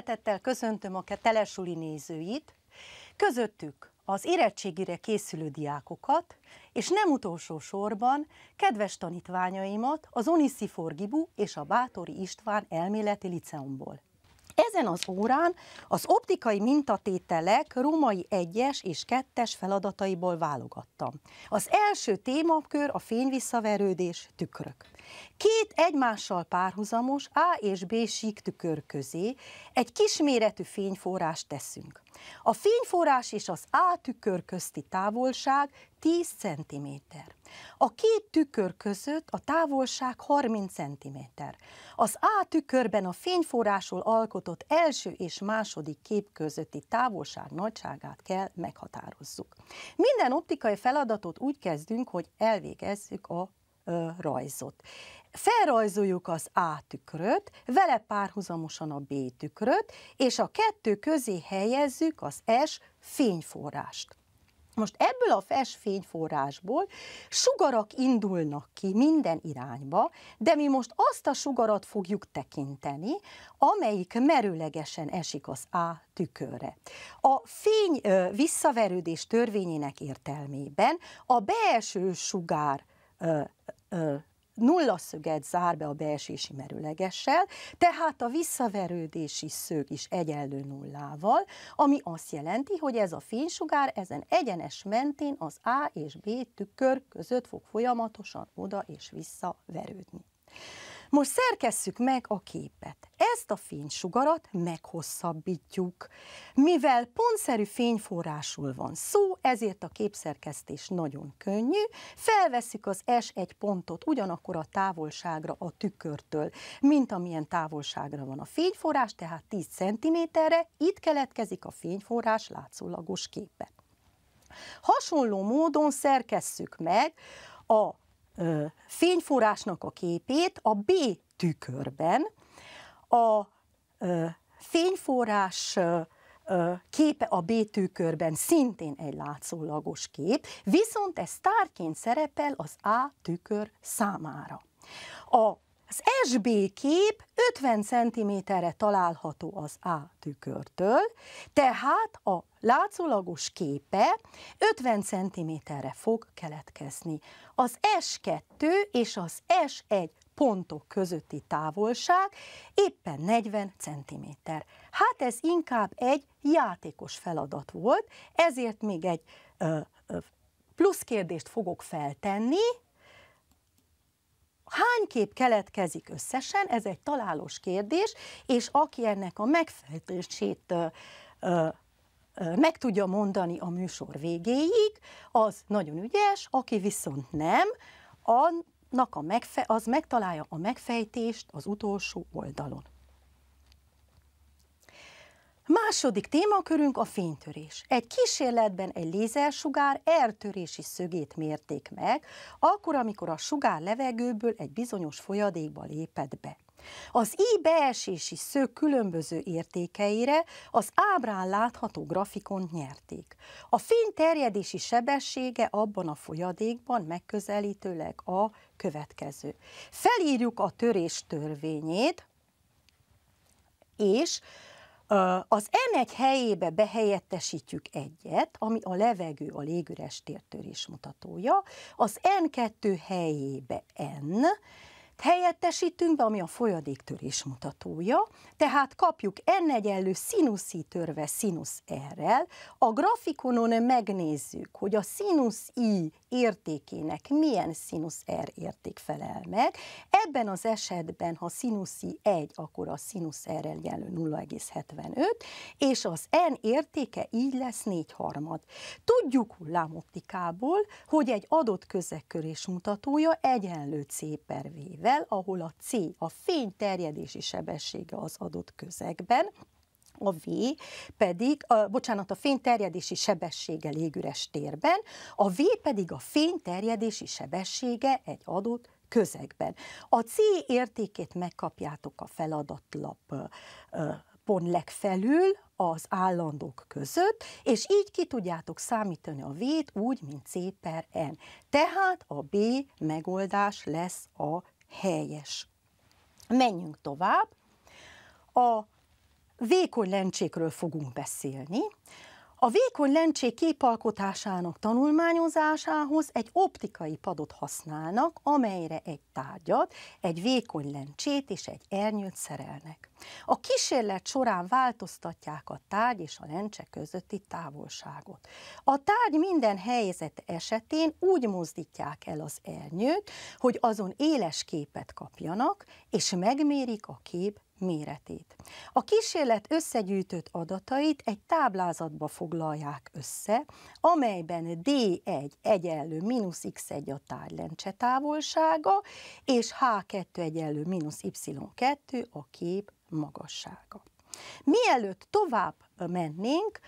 Szeretettel köszöntöm a telesuli nézőit, közöttük az érettségire készülő diákokat, és nem utolsó sorban kedves tanítványaimat, az Oniszi Forgibu és a Bátori István elméleti liceumból. Ezen az órán az optikai mintatételek római egyes és kettes feladataiból válogattam. Az első témakör a fényvisszaverődés tükrök. Két egymással párhuzamos A és B sík tükör közé egy kisméretű fényforrást teszünk. A fényforrás és az A tükör közti távolság 10 cm. A két tükör között a távolság 30 cm. Az A tükörben a fényforrásról alkotott első és második kép közötti távolság nagyságát kell meghatározzuk. Minden optikai feladatot úgy kezdünk, hogy elvégezzük a ö, rajzot felrajzoljuk az A tükröt, vele párhuzamosan a B tükröt, és a kettő közé helyezzük az S fényforrást. Most ebből a fes fényforrásból sugarak indulnak ki minden irányba, de mi most azt a sugarat fogjuk tekinteni, amelyik merőlegesen esik az A tükörre. A fény visszaverődés törvényének értelmében a belső sugár nulla szöget zár be a beesési merőlegessel, tehát a visszaverődési szög is egyenlő nullával, ami azt jelenti, hogy ez a fénysugár ezen egyenes mentén az A és B tükör között fog folyamatosan oda és vissza verődni. Most szerkesszük meg a képet. Ezt a fénysugarat meghosszabbítjuk. Mivel pontszerű fényforrásul van szó, ezért a képszerkesztés nagyon könnyű. Felveszük az S1 pontot ugyanakkor a távolságra a tükörtől, mint amilyen távolságra van a fényforrás, tehát 10 cm-re, itt keletkezik a fényforrás látszólagos képe. Hasonló módon szerkesszük meg a fényforrásnak a képét a B tükörben. A fényforrás képe a B tükörben szintén egy látszólagos kép, viszont ez tárként szerepel az A tükör számára. A az SB kép 50 cm-re található az A tükörtől, tehát a látszólagos képe 50 cm-re fog keletkezni. Az S2 és az S1 pontok közötti távolság éppen 40 cm. Hát ez inkább egy játékos feladat volt, ezért még egy ö, ö, plusz kérdést fogok feltenni, hány kép keletkezik összesen, ez egy találós kérdés, és aki ennek a megfejtését meg tudja mondani a műsor végéig, az nagyon ügyes, aki viszont nem, annak a megfe- az megtalálja a megfejtést az utolsó oldalon. Második témakörünk a fénytörés. Egy kísérletben egy lézersugár eltörési szögét mérték meg, akkor, amikor a sugár levegőből egy bizonyos folyadékba lépett be. Az I beesési szög különböző értékeire az ábrán látható grafikont nyerték. A fény terjedési sebessége abban a folyadékban megközelítőleg a következő. Felírjuk a törés törvényét, és az N1 helyébe behelyettesítjük egyet, ami a levegő, a légüres tértörés mutatója, az N2 helyébe N, helyettesítünk be, ami a folyadéktörés mutatója, tehát kapjuk n egyenlő színusz törve színusz r A grafikonon megnézzük, hogy a színusz i értékének milyen színusz r érték felel meg. Ebben az esetben, ha színusz i 1, akkor a színusz r egyenlő 0,75, és az n értéke így lesz 4 harmad. Tudjuk hullámoptikából, hogy egy adott közegkörés mutatója egyenlő c per v el, ahol a C a fény terjedési sebessége az adott közegben, a V pedig, a, bocsánat, a fény terjedési sebessége légüres térben, a V pedig a fény terjedési sebessége egy adott közegben. A C értékét megkapjátok a feladatlap pont legfelül, az állandók között, és így ki tudjátok számítani a V-t úgy, mint C per N. Tehát a B megoldás lesz a helyes. Menjünk tovább. A vékony lencsékről fogunk beszélni. A vékony lencsék képalkotásának tanulmányozásához egy optikai padot használnak, amelyre egy tárgyat, egy vékony lencsét és egy ernyőt szerelnek. A kísérlet során változtatják a tárgy és a lencse közötti távolságot. A tárgy minden helyzet esetén úgy mozdítják el az ernyőt, hogy azon éles képet kapjanak, és megmérik a kép méretét. A kísérlet összegyűjtött adatait egy táblázatba foglalják össze, amelyben D1 egyenlő mínusz x1 a tárgylencse távolsága, és H2 egyenlő mínusz y2 a kép magassága. Mielőtt tovább mennénk,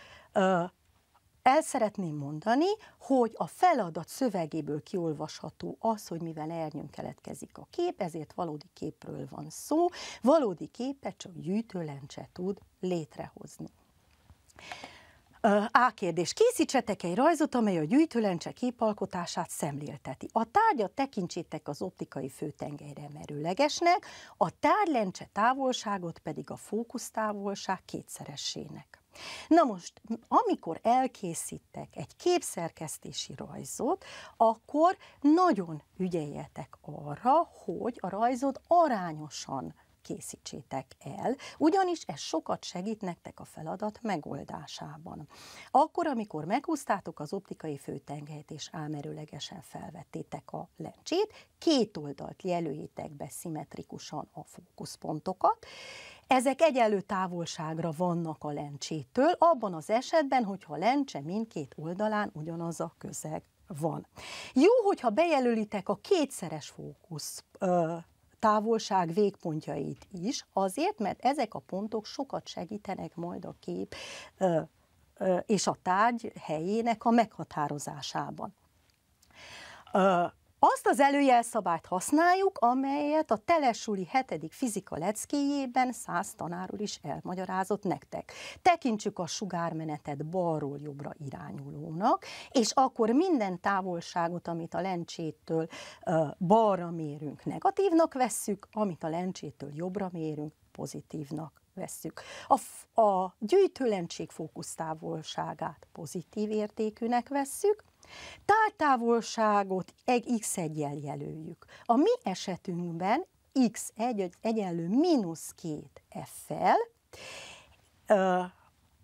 el szeretném mondani, hogy a feladat szövegéből kiolvasható az, hogy mivel ernyőn keletkezik a kép, ezért valódi képről van szó, valódi képet csak gyűjtőlencse tud létrehozni. A kérdés. Készítsetek egy rajzot, amely a gyűjtőlencse képalkotását szemlélteti. A tárgyat tekintsétek az optikai főtengelyre merőlegesnek, a tárgylencse távolságot pedig a fókusztávolság kétszeresének. Na most, amikor elkészítek egy képszerkesztési rajzot, akkor nagyon ügyeljetek arra, hogy a rajzot arányosan készítsétek el, ugyanis ez sokat segít nektek a feladat megoldásában. Akkor, amikor meghúztátok az optikai főtengelyt és álmerőlegesen felvettétek a lencsét, két oldalt jelöljétek be szimmetrikusan a fókuszpontokat, ezek egyenlő távolságra vannak a lencsétől, abban az esetben, hogyha a lencse mindkét oldalán ugyanaz a közeg van. Jó, hogyha bejelölitek a kétszeres fókusz ö, távolság végpontjait is, azért, mert ezek a pontok sokat segítenek majd a kép ö, ö, és a tárgy helyének a meghatározásában. Ö, azt az előjelszabályt használjuk, amelyet a Telesuli 7. fizika leckéjében száz tanárul is elmagyarázott nektek. Tekintsük a sugármenetet balról jobbra irányulónak, és akkor minden távolságot, amit a lencsétől balra mérünk, negatívnak vesszük, amit a lencsétől jobbra mérünk, pozitívnak vesszük. A, a gyűjtőlentség fókusztávolságát pozitív értékűnek vesszük, táltávolságot egy x egyel jelöljük. A mi esetünkben x egy, egyenlő mínusz két f-fel,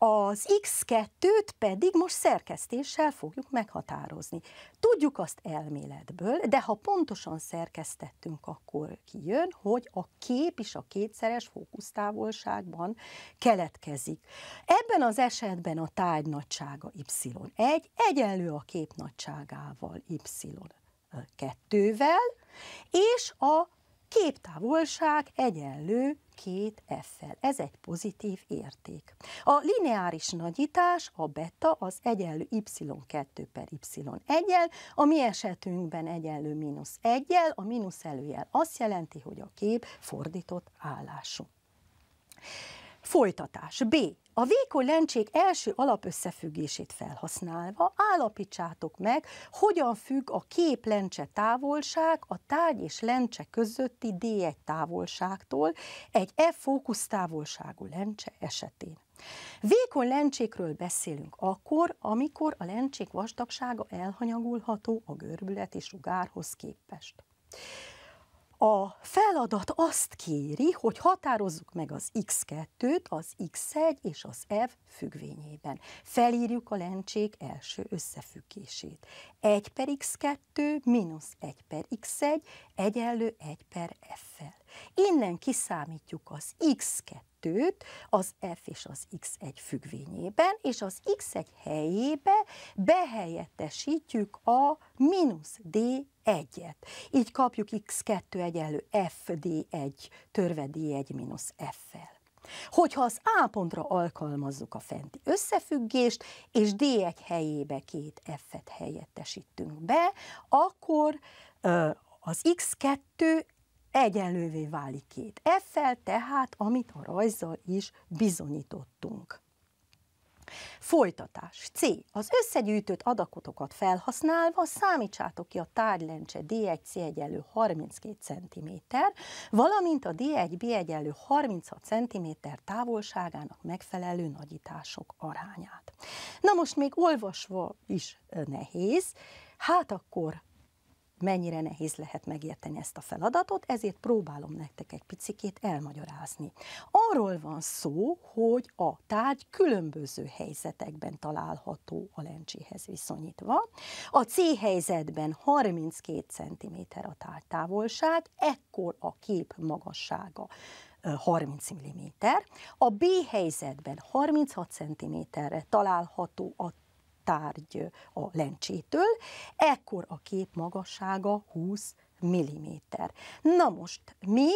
az X2-t pedig most szerkesztéssel fogjuk meghatározni. Tudjuk azt elméletből, de ha pontosan szerkesztettünk, akkor kijön, hogy a kép is a kétszeres fókusztávolságban keletkezik. Ebben az esetben a tárgy nagysága y1 egyenlő a kép nagyságával y2-vel, és a Képtávolság egyenlő két f-fel. Ez egy pozitív érték. A lineáris nagyítás, a beta az egyenlő y2 per y1-el, a mi esetünkben egyenlő mínusz 1-el, a mínusz előjel azt jelenti, hogy a kép fordított állású. Folytatás. B. A vékony lencsék első alapösszefüggését felhasználva állapítsátok meg, hogyan függ a kép lencse távolság a tárgy és lencse közötti D1 távolságtól egy F fókusz távolságú lencse esetén. Vékony lencsékről beszélünk akkor, amikor a lencsék vastagsága elhanyagolható a görbület és sugárhoz képest. A feladat azt kéri, hogy határozzuk meg az X2-t, az X1 és az F függvényében. Felírjuk a lencsék első összefüggését. 1 per X2 mínusz 1 per X1 egyenlő 1 per F-fel. Innen kiszámítjuk az x2-t az f és az x1 függvényében, és az x1 helyébe behelyettesítjük a mínusz d1-et. Így kapjuk x2 egyenlő fd1 törve d1 mínusz f-fel. Hogyha az A pontra alkalmazzuk a fenti összefüggést, és D1 helyébe két F-et helyettesítünk be, akkor az X2 egyenlővé válik két f tehát amit a rajzzal is bizonyítottunk. Folytatás. C. Az összegyűjtött adakotokat felhasználva számítsátok ki a tárgylencse D1C egyenlő 32 cm, valamint a D1B egyenlő 36 cm távolságának megfelelő nagyítások arányát. Na most még olvasva is nehéz, hát akkor mennyire nehéz lehet megérteni ezt a feladatot, ezért próbálom nektek egy picikét elmagyarázni. Arról van szó, hogy a tárgy különböző helyzetekben található a lencséhez viszonyítva. A C helyzetben 32 cm a tárgy távolság, ekkor a kép magassága 30 mm. A B helyzetben 36 cm-re található a tárgy a lencsétől, ekkor a kép magassága 20 mm. Na most mi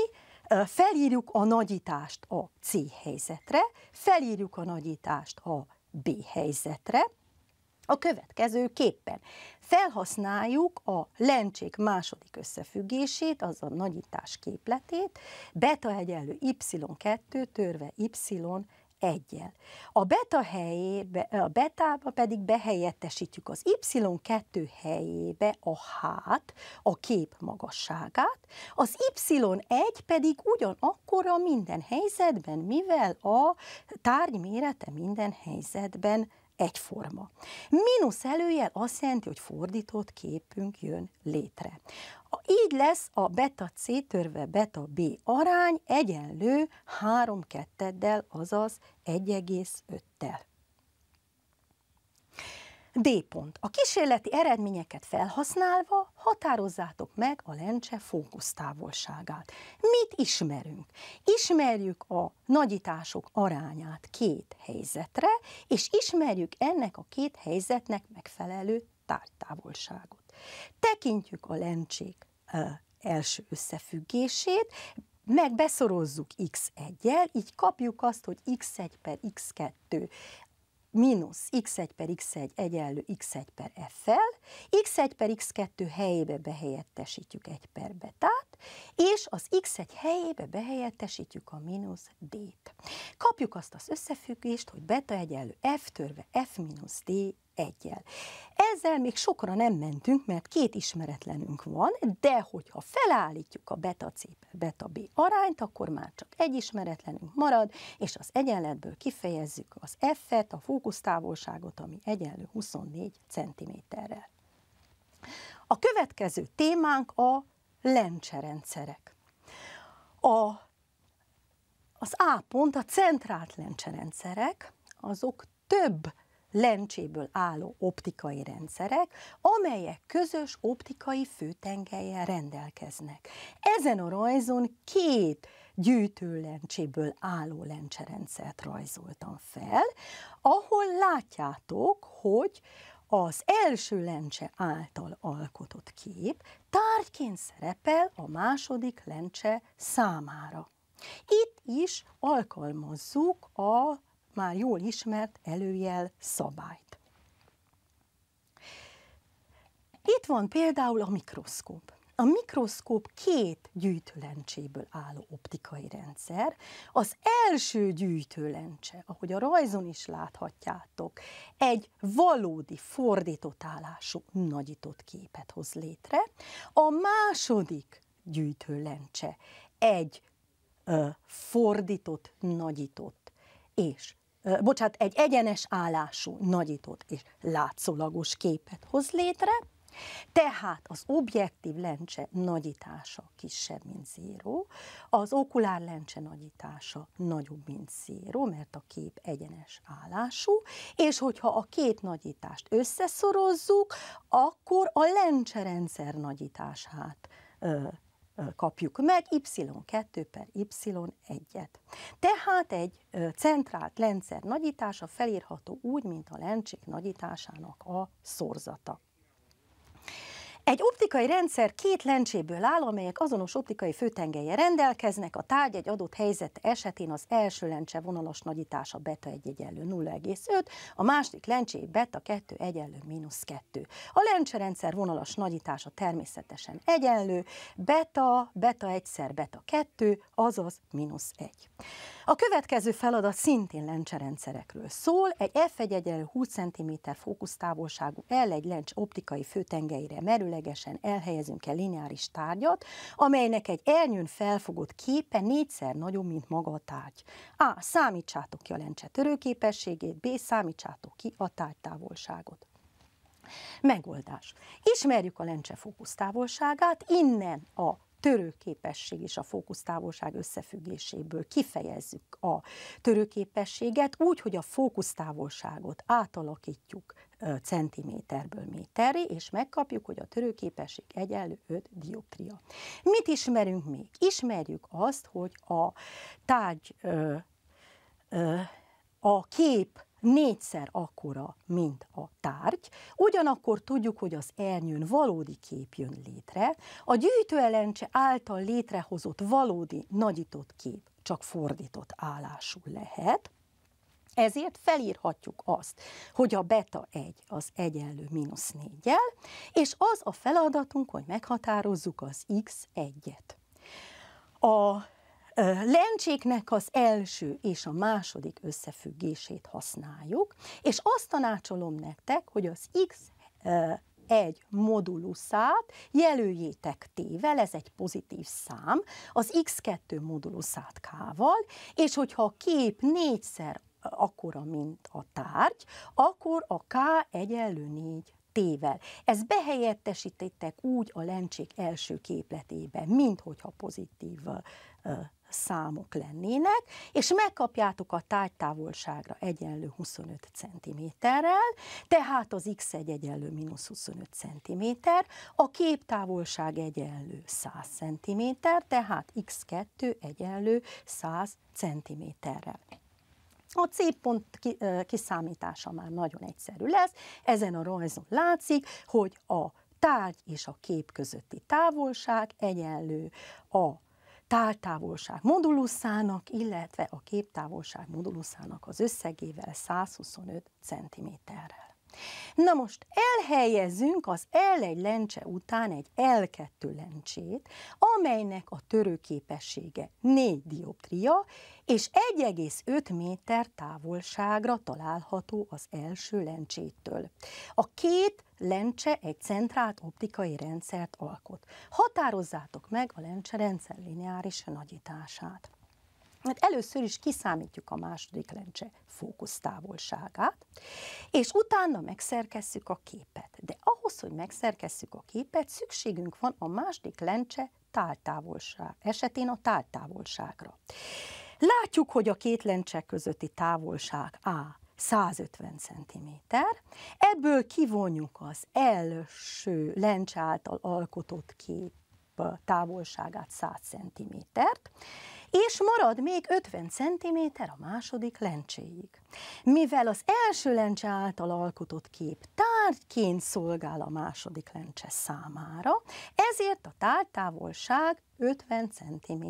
felírjuk a nagyítást a C helyzetre, felírjuk a nagyítást a B helyzetre, a következő képpen felhasználjuk a lencsék második összefüggését, az a nagyítás képletét, beta egyenlő y2 törve y egyel. A beta helyébe, a betába pedig behelyettesítjük az Y2 helyébe a hát, a kép magasságát, az Y1 pedig ugyanakkora minden helyzetben, mivel a tárgy mérete minden helyzetben egyforma. Mínusz előjel azt jelenti, hogy fordított képünk jön létre. Így lesz a beta-C törve beta-B arány egyenlő 3 ketteddel, azaz 1,5-tel. D pont. A kísérleti eredményeket felhasználva határozzátok meg a lencse fókusztávolságát. Mit ismerünk? Ismerjük a nagyítások arányát két helyzetre, és ismerjük ennek a két helyzetnek megfelelő tárgytávolságot. Tekintjük a lencsék első összefüggését, meg beszorozzuk x1-jel, így kapjuk azt, hogy x1 per x2 mínusz x1 per x1 egyenlő x1 per f el x1 per x2 helyébe behelyettesítjük 1 per betát, és az x1 helyébe behelyettesítjük a mínusz d-t. Kapjuk azt az összefüggést, hogy beta egyenlő f törve f mínusz d egyel. Ezzel még sokra nem mentünk, mert két ismeretlenünk van, de hogyha felállítjuk a beta C per beta B arányt, akkor már csak egy ismeretlenünk marad, és az egyenletből kifejezzük az F-et, a fókusztávolságot, ami egyenlő 24 cm-rel. A következő témánk a lencserendszerek. A, az A pont, a centrált lencserendszerek, azok több lencséből álló optikai rendszerek, amelyek közös optikai főtengelyen rendelkeznek. Ezen a rajzon két gyűjtőlencséből álló lencserendszert rajzoltam fel, ahol látjátok, hogy az első lencse által alkotott kép tárgyként szerepel a második lencse számára. Itt is alkalmazzuk a már jól ismert előjel szabályt. Itt van például a mikroszkóp. A mikroszkóp két gyűjtőlencséből álló optikai rendszer. Az első gyűjtőlencse, ahogy a rajzon is láthatjátok, egy valódi fordított állású nagyított képet hoz létre. A második gyűjtőlencse egy ö, fordított, nagyított és bocsánat, egy egyenes állású, nagyítót és látszólagos képet hoz létre, tehát az objektív lencse nagyítása kisebb, mint zéró, az okulár lencse nagyítása nagyobb, mint zéró, mert a kép egyenes állású, és hogyha a két nagyítást összeszorozzuk, akkor a lencserendszer nagyítását ö, kapjuk meg, Y2 per Y1-et. Tehát egy centrált rendszer nagyítása felírható úgy, mint a lencsék nagyításának a szorzata. Egy optikai rendszer két lencséből áll, amelyek azonos optikai főtengelye rendelkeznek, a tárgy egy adott helyzet esetén az első lencse vonalas nagyítása beta 1 egyenlő 0,5, a második lencsé beta 2 egyenlő mínusz 2. A lencserendszer vonalas nagyítása természetesen egyenlő, beta, beta 1-szer beta 2, azaz mínusz 1. A következő feladat szintén lencserendszerekről szól, egy f1 egyenlő 20 cm fókusztávolságú L1 lencs optikai főtengeire merőlegesen elhelyezünk el lineáris tárgyat, amelynek egy elnyőn felfogott képe négyszer nagyobb, mint maga a tárgy. A. Számítsátok ki a lencse törőképességét, B. Számítsátok ki a tárgytávolságot. Megoldás. Ismerjük a lencse fókusztávolságát, innen a törőképesség és a fókusztávolság összefüggéséből kifejezzük a törőképességet úgy, hogy a fókusztávolságot átalakítjuk centiméterből méterre, és megkapjuk, hogy a törőképesség egyenlő 5 dioptria. Mit ismerünk még? Ismerjük azt, hogy a tárgy, ö, ö, a kép négyszer akkora, mint a tárgy, ugyanakkor tudjuk, hogy az ernyőn valódi kép jön létre, a gyűjtőelencse által létrehozott valódi nagyított kép csak fordított állású lehet, ezért felírhatjuk azt, hogy a beta 1 az egyenlő mínusz 4 és az a feladatunk, hogy meghatározzuk az x1-et. A lencséknek az első és a második összefüggését használjuk, és azt tanácsolom nektek, hogy az X egy moduluszát jelöljétek tével, ez egy pozitív szám, az x2 moduluszát k-val, és hogyha a kép négyszer akkora, mint a tárgy, akkor a k egyenlő t tével. Ez behelyettesítettek úgy a lencsék első képletébe, mint hogyha pozitív számok lennének, és megkapjátok a tájtávolságra egyenlő 25 cm-rel, tehát az x1 egyenlő mínusz 25 cm, a képtávolság egyenlő 100 cm, tehát x2 egyenlő 100 cm-rel. A C-pont kiszámítása már nagyon egyszerű lesz, ezen a rajzon látszik, hogy a tárgy és a kép közötti távolság egyenlő a táltávolság moduluszának, illetve a képtávolság moduluszának az összegével 125 cm-rel. Na most elhelyezünk az L1 lencse után egy L2 lencsét, amelynek a törőképessége 4 dioptria, és 1,5 méter távolságra található az első lencsétől. A két lencse egy centrált optikai rendszert alkot. Határozzátok meg a lencse rendszer lineáris nagyítását mert hát először is kiszámítjuk a második lencse fókusztávolságát, és utána megszerkesszük a képet. De ahhoz, hogy megszerkesszük a képet, szükségünk van a második lencse táltávolság esetén a táltávolságra. Látjuk, hogy a két lencse közötti távolság A 150 cm. Ebből kivonjuk az első lencse által alkotott kép távolságát 100 cm-t, és marad még 50 cm a második lencséig. Mivel az első lencse által alkotott kép tárgyként szolgál a második lencse számára, ezért a tártávolság 50 cm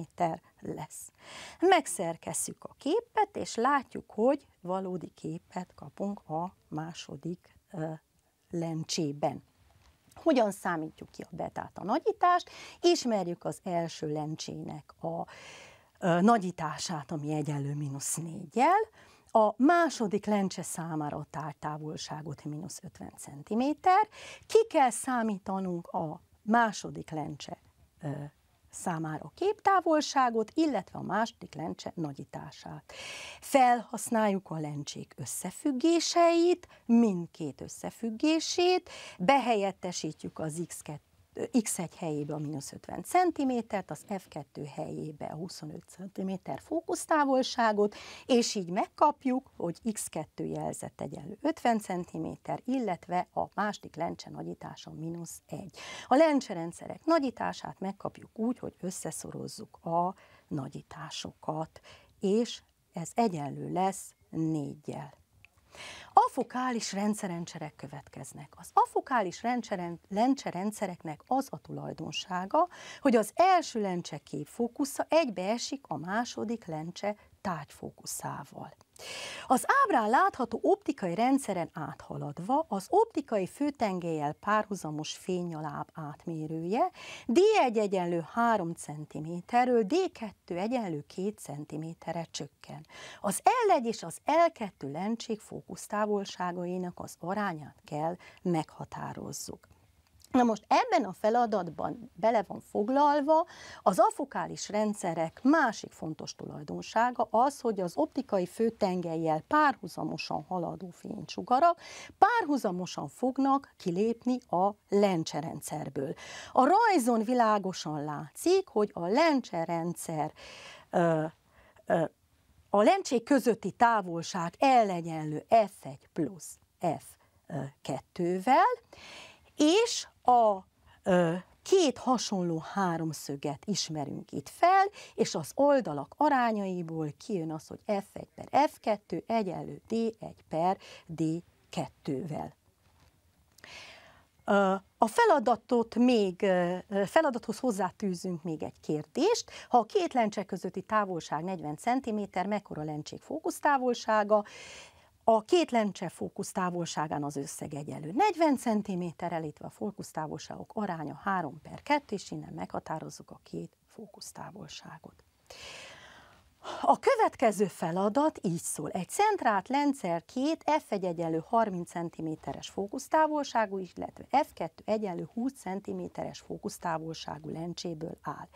lesz. Megszerkesszük a képet, és látjuk, hogy valódi képet kapunk a második lencsében hogyan számítjuk ki a betát, a nagyítást, ismerjük az első lencsének a nagyítását, ami egyenlő mínusz négyel, a második lencse számára a tártávolságot mínusz 50 cm, ki kell számítanunk a második lencse ö, számára a képtávolságot, illetve a második lencse nagyítását. Felhasználjuk a lencsék összefüggéseit, mindkét összefüggését, behelyettesítjük az x2 X1 helyébe a mínusz 50 centimétert, az F2 helyébe a 25 centiméter fókusztávolságot, és így megkapjuk, hogy X2 jelzett egyenlő 50 centiméter, illetve a másik lencse nagyítása mínusz 1. A lencserendszerek nagyítását megkapjuk úgy, hogy összeszorozzuk a nagyításokat, és ez egyenlő lesz 4-jel. Afokális rendszerrendszerek következnek. Az afokális lencserendszereknek az a tulajdonsága, hogy az első lencse képfókusza egybeesik a második lencse tárgyfókuszával. Az ábrán látható optikai rendszeren áthaladva az optikai főtengelyel párhuzamos fényaláb átmérője D1 egyenlő 3 cm-ről D2 egyenlő 2 cm-re csökken. Az L1 és az L2 lencsék fókusztávolságainak az arányát kell meghatározzuk. Na most ebben a feladatban bele van foglalva az afokális rendszerek másik fontos tulajdonsága az, hogy az optikai főtengelyel párhuzamosan haladó fénycsugarak párhuzamosan fognak kilépni a lencserendszerből. A rajzon világosan látszik, hogy a lencserendszer ö, ö, a lencsék közötti távolság ellenyenlő F1 plusz F2-vel, és a ö, két hasonló háromszöget ismerünk itt fel, és az oldalak arányaiból kijön az, hogy F1 per F2 egyenlő D1 per D2-vel. A feladatot még, feladathoz hozzátűzünk még egy kérdést. Ha a két lencse közötti távolság 40 cm, mekkora lencsék fókusztávolsága? a két lencse fókusz távolságán az összeg egyelő. 40 cm elítve a fókusztávolságok aránya 3 per 2, és innen meghatározzuk a két fókusztávolságot. A következő feladat így szól. Egy centrált lencer két F1 egyenlő 30 cm-es fókusztávolságú, illetve F2 egyenlő 20 cm-es fókusztávolságú lencséből áll.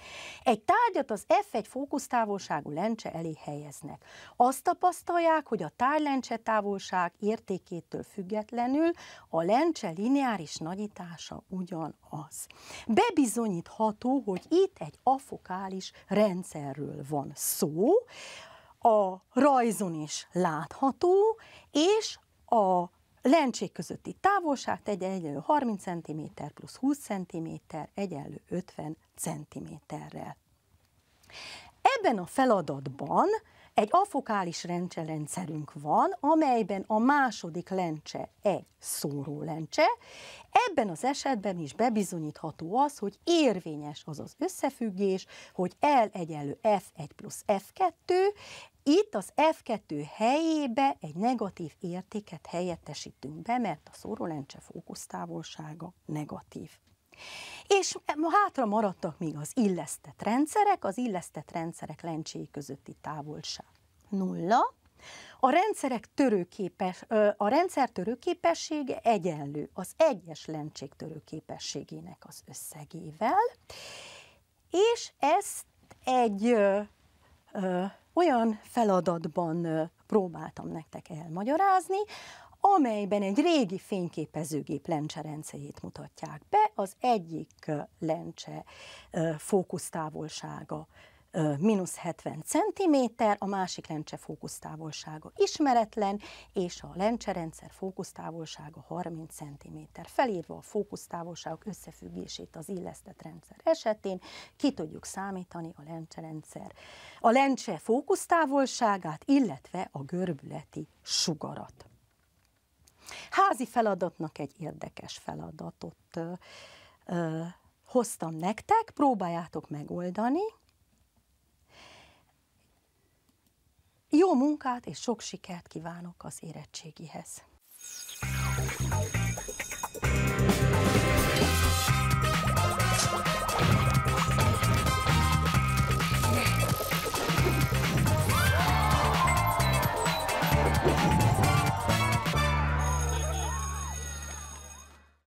Egy tárgyat az F1 fókusztávolságú lencse elé helyeznek. Azt tapasztalják, hogy a tárgylencse távolság értékétől függetlenül a lencse lineáris nagyítása ugyanaz. Bebizonyítható, hogy itt egy afokális rendszerről van szó, a rajzon is látható, és a lencsék közötti távolság egyenlő 30 cm plusz 20 cm egyenlő 50 cm-rel. Ebben a feladatban egy afokális lencse van, amelyben a második lencse egy szóró lencse. Ebben az esetben is bebizonyítható az, hogy érvényes az az összefüggés, hogy L egyenlő F1 plusz F2, itt az F2 helyébe egy negatív értéket helyettesítünk be, mert a szórólencse fókusztávolsága negatív. És e, hátra maradtak még az illesztett rendszerek, az illesztett rendszerek lencséi közötti távolság. Nulla. A, rendszerek törőképes, a rendszer törőképessége egyenlő az egyes lencsék törőképességének az összegével, és ezt egy ö, ö, olyan feladatban próbáltam nektek elmagyarázni, amelyben egy régi fényképezőgép rendszerét mutatják be, az egyik lencse fókusztávolsága mínusz 70 cm, a másik lencse fókusztávolsága ismeretlen, és a lencserendszer fókusztávolsága 30 cm. Felírva a fókusztávolságok összefüggését az illesztett rendszer esetén, ki tudjuk számítani a lencserendszer, a lencse fókusztávolságát, illetve a görbületi sugarat házi feladatnak egy érdekes feladatot ö, ö, hoztam nektek, próbáljátok megoldani. Jó munkát és sok sikert kívánok az érettségihez!